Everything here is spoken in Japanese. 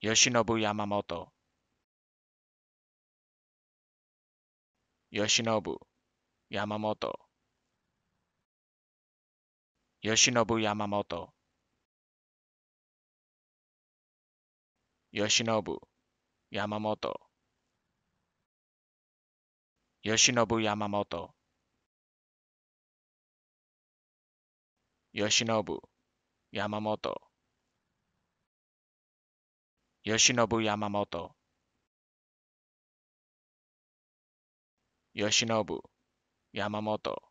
よしのぶ山本よしのぶ山本よしのぶ山本よしのぶ山本よしのぶ山本よし山本吉野部山本吉野部山本